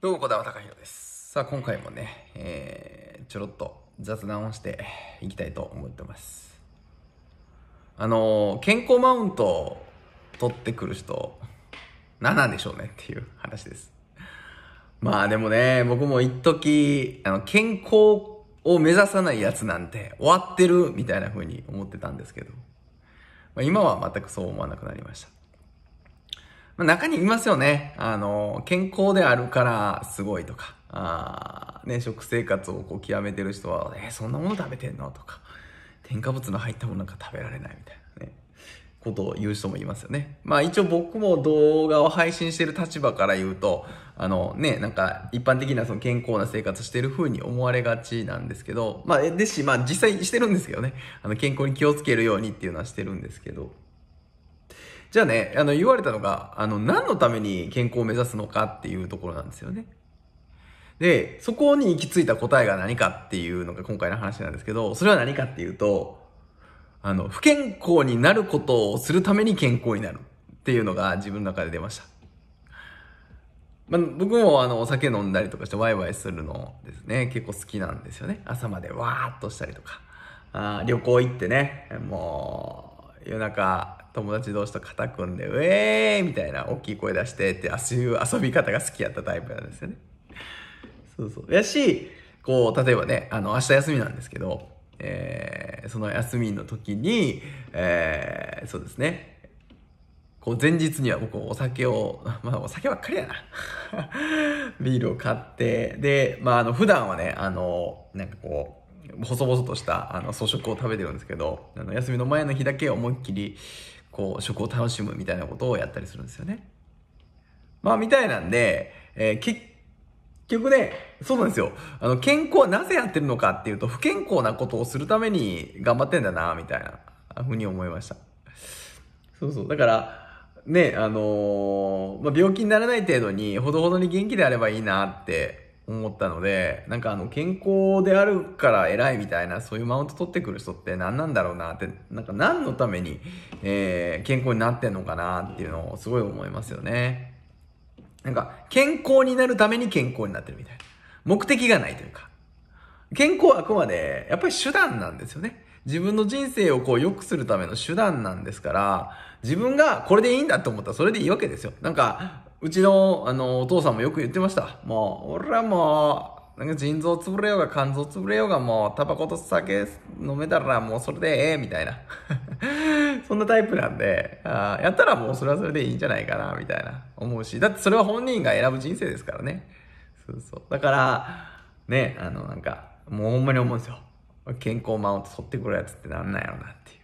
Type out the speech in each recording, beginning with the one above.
どうも、小田隆弘です。さあ、今回もね、えー、ちょろっと雑談をしていきたいと思ってます。あのー、健康マウントを取ってくる人、何なんでしょうねっていう話です。まあでもね、僕も一時、あの、健康を目指さないやつなんて終わってるみたいな風に思ってたんですけど、まあ、今は全くそう思わなくなりました。まあ、中にいますよね。あの、健康であるからすごいとか、あね、食生活をこう極めてる人は、えー、そんなもの食べてんのとか、添加物の入ったものなんか食べられないみたいなね、ことを言う人もいますよね。まあ一応僕も動画を配信してる立場から言うと、あのね、なんか一般的なその健康な生活してる風に思われがちなんですけど、まあですし、まあ実際してるんですけどね、あの健康に気をつけるようにっていうのはしてるんですけど、じゃあね、あの、言われたのが、あの、何のために健康を目指すのかっていうところなんですよね。で、そこに行き着いた答えが何かっていうのが今回の話なんですけど、それは何かっていうと、あの、不健康になることをするために健康になるっていうのが自分の中で出ました。まあ、僕もあのお酒飲んだりとかしてワイワイするのですね、結構好きなんですよね。朝までわーっとしたりとか。あ旅行行ってね、もう夜中友達同士と肩組んで、ウェーイみたいな大きい声出してって、そういう遊び方が好きやったタイプなんですよね。そうそう。やし、こう、例えばね、あの、明日休みなんですけど、えー、その休みの時に、えー、そうですね、こう前日には僕お酒を、まあお酒ばっかりやな ビールを買って、で、まああの普段はね、あの、なんかこう、細々としたあの装飾を食べてるんですけど、あの休みの前の日だけ思いっきり、こう、食を楽しむみたいなことをやったりするんですよね。まあ、みたいなんで、えー、結局ね、そうなんですよ。あの、健康はなぜやってるのかっていうと、不健康なことをするために頑張ってんだな、みたいな、ふうに思いました。そうそう。だから、ね、あのー、まあ、病気にならない程度に、ほどほどに元気であればいいなって思ったので、なんかあの、健康であるから偉いみたいな、そういうマウント取ってくる人って何なんだろうなって、なんか何のために、えー、健康になってんのかなっていうのをすごい思いますよね。なんか、健康になるために健康になってるみたいな。目的がないというか。健康はあくまで、やっぱり手段なんですよね。自分の人生をこう良くするための手段なんですから、自分がこれでいいんだと思ったらそれでいいわけですよ。なんか、うちの、あの、お父さんもよく言ってました。もう、俺はもう、なんか腎臓潰れようが肝臓潰れようがもう、タバコと酒飲めたらもうそれでええ、みたいな。そんなタイプなんであ、やったらもうそれはそれでいいんじゃないかな、みたいな思うし。だってそれは本人が選ぶ人生ですからね。そうそう。だから、ね、あの、なんか、もうほんまに思うんですよ。健康マウント取ってくるやつってなんなんやろなっていう。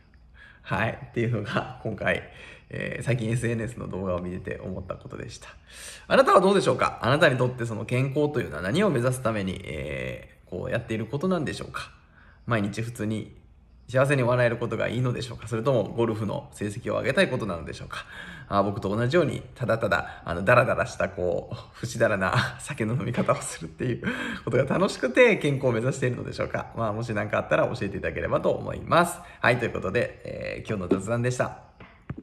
はい。っていうのが、今回、えー、最近 SNS の動画を見てて思ったことでした。あなたはどうでしょうかあなたにとってその健康というのは何を目指すために、えー、こうやっていることなんでしょうか毎日普通に幸せに笑えることがいいのでしょうかそれともゴルフの成績を上げたいことなのでしょうかあ僕と同じようにただただあのダラダラしたこう不死だらな酒の飲み方をするっていうことが楽しくて健康を目指しているのでしょうかまあもし何かあったら教えていただければと思いますはいということで、えー、今日の雑談でした